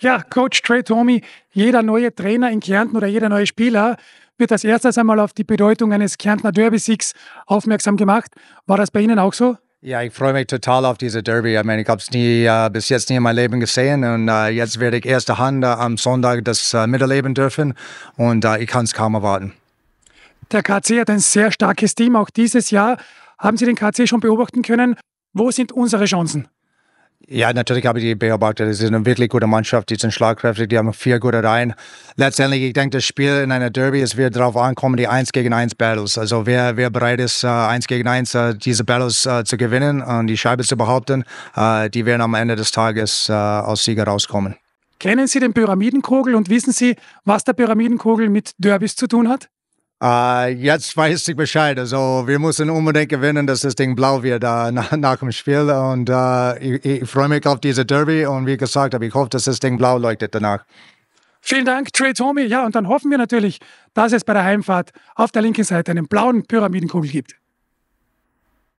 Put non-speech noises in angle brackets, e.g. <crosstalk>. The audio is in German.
Ja, Coach Trey Tommy, jeder neue Trainer in Kärnten oder jeder neue Spieler wird als erstes einmal auf die Bedeutung eines Kärntner Derby-Siegs aufmerksam gemacht. War das bei Ihnen auch so? Ja, ich freue mich total auf diese Derby. Ich meine, ich habe es nie, äh, bis jetzt nie in meinem Leben gesehen und äh, jetzt werde ich erste Hand äh, am Sonntag das äh, miterleben dürfen und äh, ich kann es kaum erwarten. Der KC hat ein sehr starkes Team, auch dieses Jahr. Haben Sie den KC schon beobachten können? Wo sind unsere Chancen? Ja, natürlich habe ich die beobachtet. Es ist eine wirklich gute Mannschaft. Die sind schlagkräftig. Die haben vier gute Reihen. Letztendlich, ich denke, das Spiel in einer Derby ist, wird darauf ankommen, die 1 gegen 1 Battles. Also wer, wer bereit ist, 1 äh, gegen 1 äh, diese Battles äh, zu gewinnen und die Scheibe zu behaupten, die werden am Ende des Tages als Sieger rauskommen. Kennen Sie den Pyramidenkogel und wissen Sie, was der Pyramidenkogel mit Derbys zu tun hat? Äh, jetzt weiß ich Bescheid. Also wir müssen unbedingt gewinnen, dass das Ding blau wird äh, <laughs> nach, nach dem Spiel. Und äh, ich, ich freue mich auf diese Derby. Und wie gesagt, ich hoffe, dass das Ding blau leuchtet danach. Vielen Dank, Trey Tommy. Ja, und dann hoffen wir natürlich, dass es bei der Heimfahrt auf der linken Seite einen blauen Pyramidenkugel gibt.